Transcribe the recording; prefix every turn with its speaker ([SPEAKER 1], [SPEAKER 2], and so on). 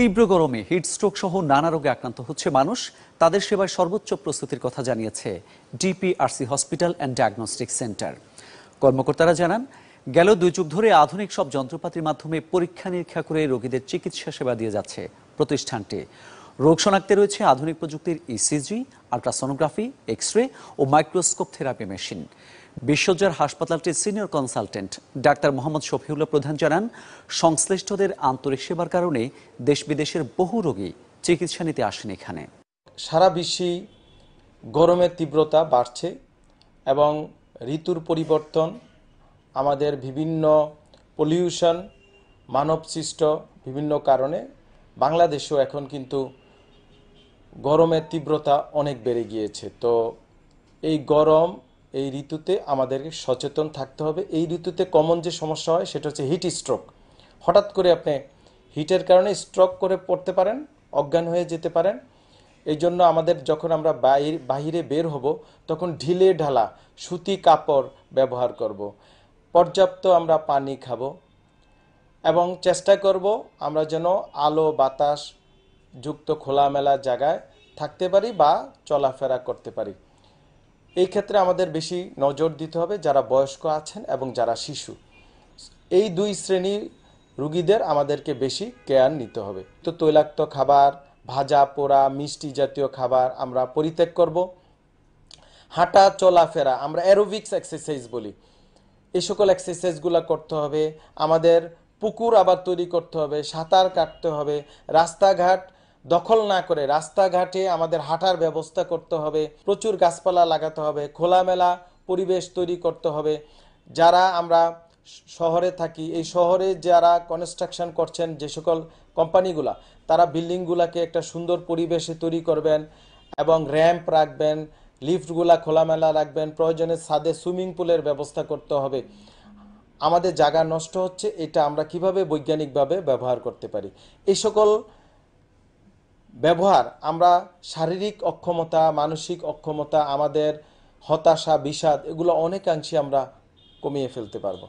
[SPEAKER 1] তীব্র গরমে হিটস্ট্রোক সহ নানা রোগে আক্রান্ত হচ্ছে মানুষ তাদের সেবায় সর্বোচ্চ প্রস্তুতির কথা জানিয়েছে DPRC hospital and diagnostic centre কর্মকর্তারা জানান গেল দুই যুগ ধরে আধুনিক সব যন্ত্রপাতির মাধ্যমে পরীক্ষা নিরীক্ষা করে রোগীদের চিকিৎসা সেবা দিয়ে যাচ্ছে প্রতিষ্ঠানটি রোগ শনাক্তে রয়েছে আধুনিক প্রযুক্তির ইসিজি আলট্রাসোনোগ্রাফি এক্স রে ও মাইক্রোস্কোপ থেরাপি মেশিন বিশ্বজয়ের হাসপাতালটির senior consultant doctor Mohammad Shafiullah Pradhan জানান সংশ্লিষ্টদের আন্তরিক সেবার কারণে দেশ বিদেশের বহু রোগী চিকিৎসা নিতে আসেন এখানে সারা বিশ্বে
[SPEAKER 2] গরমের তীব্রতা বাড়ছে এবং ঋতুর পরিবর্তন আমাদের বিভিন্ন পলিউশন মানবসৃষ্ট বিভিন্ন কারণে বাংলাদেশেও এখন কিন্তু গরমের তীব্রতা অনেক বেড়ে গিয়েছে তো এই গরম এই ঋতুতে আমাদেরকে সচেতন থাকতে হবে এই ঋতুতে কমন যে সমস্যা হয় সেটা হচ্ছে হিট স্ট্রোক হঠাৎ করে আপনি হিটের কারণে স্ট্রোক করে পড়তে পারেন অজ্ঞান হয়ে যেতে পারেন এই জন্য আমাদের যখন আমরা বাহির বাহিরে বের হব তখন ঢিলে ঢালা সুতি কাপড় ব্যবহার করব। পর্যাপ্ত আমরা পানি খাব এবং চেষ্টা করব আমরা যেন আলো বাতাস যুক্ত খোলামেলা জায়গায় থাকতে পারি বা চলাফেরা করতে পারি এই ক্ষেত্রে আমাদের বেশি নজর দিতে হবে যারা বয়স্ক আছেন এবং যারা শিশু এই দুই শ্রেণীর রুগীদের আমাদেরকে বেশি কেয়ার নিতে হবে তো তৈলাক্ত খাবার ভাজা পোড়া মিষ্টি জাতীয় খাবার আমরা পরিত্যাগ করব হাঁটা চলাফেরা আমরা অ্যারোবিক্স এক্সারসাইজ বলি এই সকল এক্সারসাইজগুলো করতে হবে আমাদের পুকুর আবার তৈরি করতে হবে সাঁতার কাটতে হবে রাস্তাঘাট দখল না করে রাস্তাঘাটে আমাদের হাঁটার ব্যবস্থা করতে হবে প্রচুর গাছপালা লাগাতে হবে খোলামেলা পরিবেশ তৈরি করতে হবে যারা আমরা শহরে থাকি এই শহরে যারা কনস্ট্রাকশন করছেন যে সকল কোম্পানিগুলা তারা বিল্ডিংগুলাকে একটা সুন্দর পরিবেশে তৈরি করবেন এবং র্যাম্প রাখবেন লিফটগুলা খোলামেলা রাখবেন প্রয়োজনে ছাদে সুইমিং পুলের ব্যবস্থা করতে হবে আমাদের জায়গা নষ্ট হচ্ছে এটা আমরা কিভাবে বৈজ্ঞানিকভাবে ব্যবহার করতে পারি এই সকল ব্যবহার আমরা শারীরিক অক্ষমতা মানসিক অক্ষমতা আমাদের হতাশা বিষাদ এগুলো অনেকাংশে আমরা কমিয়ে ফেলতে পারবো